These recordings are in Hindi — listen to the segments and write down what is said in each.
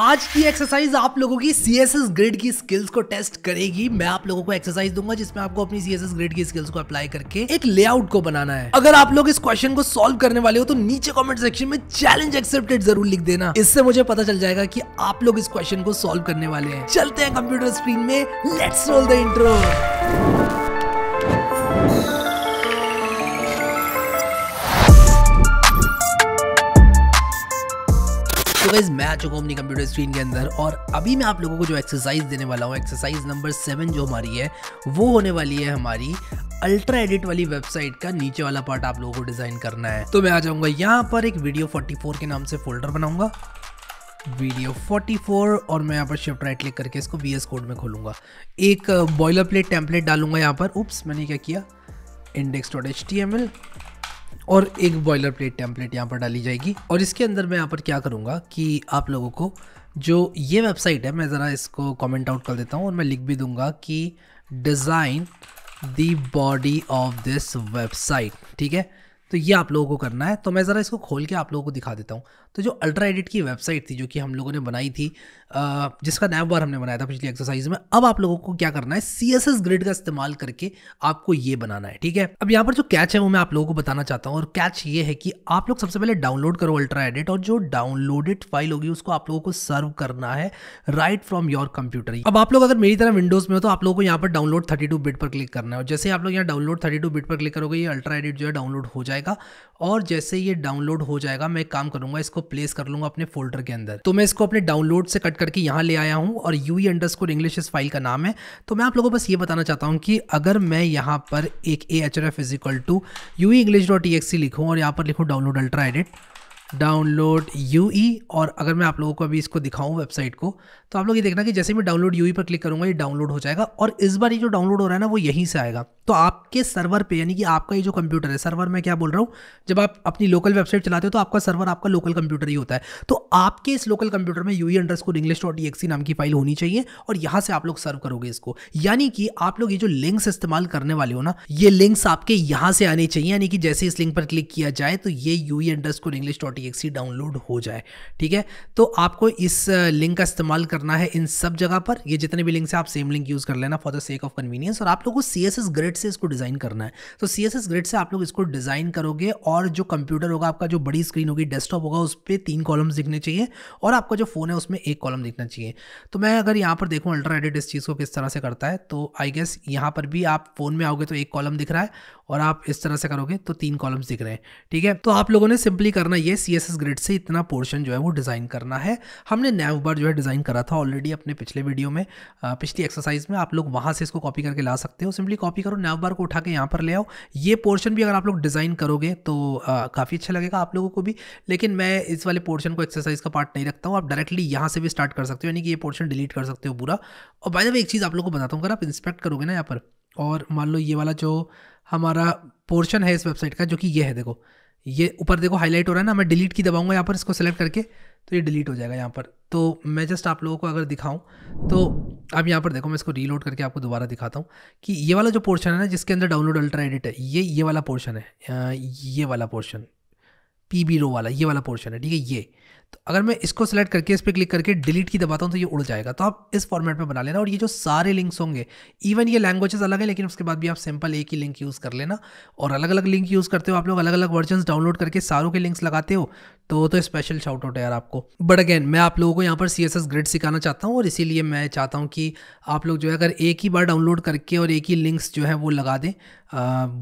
आज की एक्सरसाइज आप लोगों की सी एस एस ग्रेड की स्किल्स को टेस्ट करेगी मैं आप लोगों को एक्सरसाइज दूंगा जिसमें आपको अपनी सी एस एस ग्रेड की स्किल्स को अप्लाई करके एक लेआउट को बनाना है अगर आप लोग इस क्वेश्चन को सॉल्व करने वाले हो तो नीचे कमेंट सेक्शन में चैलेंज एक्सेप्टेड जरूर लिख देना इससे मुझे पता चल जाएगा की आप लोग इस क्वेश्चन को सोल्व करने वाले हैं चलते हैं कंप्यूटर स्क्रीन में लेट्स रोल द इंट्रो आ चुका हूँ अपनी कंप्यूटर स्क्रीन के अंदर और अभी मैं आप लोगों को जो एक्सरसाइज देने वाला हूँ एक्सरसाइज नंबर सेवन जो हमारी है वो होने वाली है हमारी अल्ट्रा एडिट वाली वेबसाइट का नीचे वाला पार्ट आप लोगों को डिजाइन करना है तो मैं आ जाऊंगा यहाँ पर एक वीडियो 44 के नाम से फोल्डर बनाऊंगा वीडियो 44 और मैं यहाँ पर शिफ्ट राइट क्लिक करके इसको वी कोड में खोलूंगा एक बॉयलर प्लेट टेम्पलेट डालूंगा यहाँ पर उप्स मैंने क्या किया इंडेक्स डॉट एच और एक बॉयलर प्लेट टेम्पलेट यहाँ पर डाली जाएगी और इसके अंदर मैं यहाँ पर क्या करूँगा कि आप लोगों को जो ये वेबसाइट है मैं ज़रा इसको कमेंट आउट कर देता हूँ और मैं लिख भी दूँगा कि design the body of this website ठीक है तो ये आप लोगों को करना है तो मैं ज़रा इसको खोल के आप लोगों को दिखा देता हूँ तो जो अल्ट्रा एडिट की वेबसाइट थी जो कि हम लोगों ने बनाई थी जिसका नैब बार हमने बनाया था पिछली एक्सरसाइज में अब आप लोगों को क्या करना है सी एस एस ग्रिड का इस्तेमाल करके आपको ये बनाना है ठीक है अब यहाँ पर जो कैच है वो मैं आप लोगों को बताना चाहता हूँ और कैच ये है कि आप लोग सबसे पहले डाउनलोड करो अल्ट्रा एडिट और जो डाउनलोडेड फाइल होगी उसको आप लोगों को सर्व करना है राइट फ्रॉम योर कंप्यूटर अब आप लोग अगर मेरी तरह विंडोज में हो तो आप लोगों को यहाँ पर डाउनलोड थर्टी टू बिट पर क्लिक करना है और जैसे आप लोग यहाँ डाउनलोड थर्टी टू बिट पर क्लिक करोगे ये अल्ट्रा एडिट जो है डाउनलोड हो जाएगा और जैसे ये डाउनलोड हो जाएगा मैं काम करूंगा इसको प्लेस कर लूंगा अपने फोल्डर के अंदर तो मैं इसको अपने डाउनलोड से कट करके यहाँ ले आया हूँ और यू अंडरस्कोर इंग्लिश इस फाइल का नाम है तो मैं आप लोगों को बस ये बताना चाहता हूँ कि अगर मैं यहाँ पर एक A H R F equal to U E English dot E exe लिखूँ और यहाँ पर लिखूँ download ultra edit download U और अगर मैं आप लोगों को अभी इसको दिखाऊं वेबसाइट को तो आप लोग ये देखना कि जैसे मैं डाउनलोड यू पर क्लिक करूंगा ये डाउनलोड हो जाएगा और इस बार ये जो डाउनलोड हो रहा है ना वो यहीं से आएगा तो आपके सर्वर पे यानी कि आपका ये जो कंप्यूटर है सर्वर मैं क्या बोल रहा हूँ जब आप अपनी लोकल वेबसाइट चलाते हो तो आपका सर्वर आपका लोकल कंप्यूटर ही होता है तो आपके इस लोकल कंप्यूटर में U E underscore English dot exe नाम की फाइल होनी चाहिए और यहाँ से आप लोग सर्व करोगे इसको यानी कि आप लोग ये जो लिंक्स इस्तेमाल करने वाले हो ना ये लिंक्स आपके यहाँ से आने चाहिए यानी कि जैसे इस लिंक पर क्लिक किया जाए तो ये U E underscore English dot T download हो जाए ठीक है तो आपको इस लिंक का इस्तेमाल करना है इन सब जगह पर ये जितने भी लिंक हैं आप सेम लिंक यूज़ कर लेना for the sake of convenience और आप लोग को सी एस ग्रेड से इसको डिज़ाइन करना है तो सी एस ग्रेड से आप लोग इसको डिज़ाइन करोगे और जो कंप्यूटर होगा आपका जो बड़ी स्क्रीन होगी डेस्कटॉप होगा उस पर तीन कॉलम्स दिखने चाहिए और आपका जो फ़ोन है उसमें एक कॉलम दिखना चाहिए तो मैं अगर यहाँ पर देखूँ अल्ट्रा एडिट इस चीज़ को किस तरह से करता है तो आई गेस यहाँ पर भी आप फ़ोन में आओगे तो एक कॉलम दिख रहा है और आप इस तरह से करोगे तो तीन कॉलम्स दिख रहे हैं ठीक है तो आप लोगों ने सिंपली करना ये सी एस ग्रिड से इतना पोर्शन जो है वो डिज़ाइन करना है हमने नैव बार जो है डिज़ाइन करा था ऑलरेडी अपने पिछले वीडियो में पिछली एक्सरसाइज में आप लोग वहाँ से इसको कॉपी करके ला सकते हो सिंपली कॉपी करो नैव बार को उठा के यहाँ पर ले आओ ये पोर्शन भी अगर आप लोग डिज़ाइन करोगे तो काफ़ी अच्छा लगेगा आप लोगों को भी लेकिन मैं इस वाले पोर्शन को एक्सरसाइज का पार्ट नहीं रखता हूँ आप डायरेक्टली यहाँ से भी स्टार्ट कर सकते हो यानी कि ये पोर्शन डिलीट कर सकते हो पूरा और बाय द वे एक चीज़ आप लोग को बताता हूँ अगर आप इंस्पेक्ट करोगे ना यहाँ पर और मान लो ये वाला जो हमारा पोर्शन है इस वेबसाइट का जो कि ये है देखो ये ऊपर देखो हाईलाइट हो रहा है ना मैं डिलीट की दबाऊंगा यहाँ पर इसको सेलेक्ट करके तो ये डिलीट हो जाएगा यहाँ पर तो मैं जस्ट आप लोगों को अगर दिखाऊं तो आप यहाँ पर देखो मैं इसको रीलोड करके आपको दोबारा दिखाता हूँ कि ये वाला जो पोर्शन है ना जिसके अंदर डाउनलोड अल्ट्रा एडिट है ये ये वाला पोर्शन है ये वाला पोर्शन पी बी रो वाला ये वाला पोर्शन है ठीक है ये तो अगर मैं इसको सेलेक्ट करके इस पर क्लिक करके डिलीट की दबाता हूँ तो ये उड़ जाएगा तो आप इस फॉर्मेट में बना लेना और ये जो सारे लिंक्स होंगे इवन ये लैंग्वेजेस अलग है लेकिन उसके बाद भी आप सिंपल एक ही लिंक यूज़ कर लेना और अलग अलग लिंक यूज़ करते हो आप लोग अलग अलग वर्जन डाउनलोड करके सारों के लिंक्स लगाते हो तो तो स्पेशल शाउट आउट है यार आपको बट अगेन मैं आप लोगों को यहाँ पर सी एस एस ग्रिड सिखाना चाहता हूँ और इसीलिए मैं चाहता हूँ कि आप लोग जो है अगर एक ही बार डाउनलोड करके और एक ही लिंक्स जो है वो लगा दें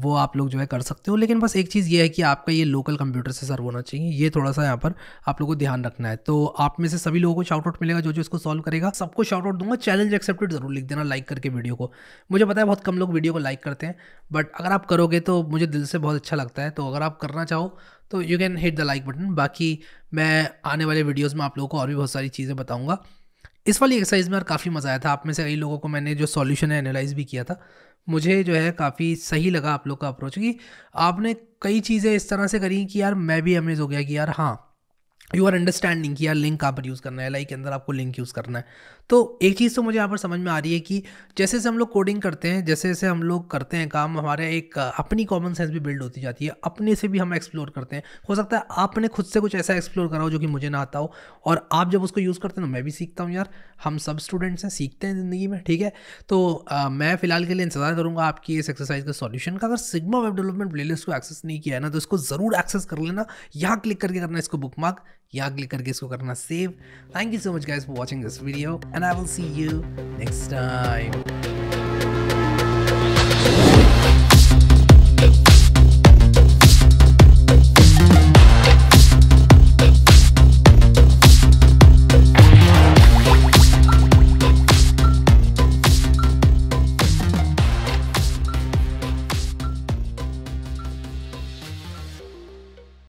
वो आप लोग जो है कर सकते हो लेकिन बस एक चीज़ ये है कि आपका ये लोकल कंप्यूटर से सर्व होना चाहिए ये थोड़ा सा यहाँ पर आप लोग को ध्यान ध्यान रखना है तो आप में से सभी लोगों को शाउट आउट मिलेगा जो जो इसको सॉल्व करेगा सबको शाउट आउट दूंगा चैलेंज एक्सेप्टेड जरूर लिख देना लाइक करके वीडियो को मुझे पता है बहुत कम लोग वीडियो को लाइक करते हैं बट अगर आप करोगे तो मुझे दिल से बहुत अच्छा लगता है तो अगर आप करना चाहो तो you can hit the like button बाकी मैं आने वाले वीडियोज़ में आप लोगों को और भी बहुत सारी चीज़ें बताऊँगा इस वाली एक्सरसाइज में और काफ़ी मज़ा आया था आप में से कई लोगों को मैंने जो सॉल्यूशन है एनालाइज भी किया था मुझे जो है काफ़ी सही लगा आप लोग का अप्रोच कि आपने कई चीज़ें इस तरह से करी कि यार मैं भी अमेज़ हो गया कि यार हाँ यू आर अंडरस्टैंडिंग कि यार लिंक कहाँ पर यूज़ करना है लाइक के अंदर आपको लिंक यूज़ करना है तो एक चीज़ तो मुझे यहाँ पर समझ में आ रही है कि जैसे जैसे हम लोग कोडिंग करते हैं जैसे जैसे हम लोग करते हैं काम हमारे एक अपनी कॉमन सेंस भी बिल्ड होती जाती है अपने से भी हम एक्सप्लोर करते हैं हो सकता है आपने खुद से कुछ ऐसा एक्सप्लोर करा हो जो कि मुझे ना आता हो और आप जब उसको यूज़ करते हैं ना तो मैं भी सीखता हूँ यार हम सब स्टूडेंट्स हैं सीखते हैं ज़िंदगी में ठीक है तो आ, मैं फिलहाल के लिए इंतजार करूँगा आपकी इस एक्सरसाइज का सॉल्यूशन का अगर सिग्मा वेब डेवलपमेंट प्लेलिस्ट को एक्सेस नहीं किया है ना तो इसको ज़रूर एक्सेस कर लेना यहाँ क्लिक करके करना इसको बुक मार्क या क्लिक करके इसको करना save thank you so much guys for watching this video and I will see you next time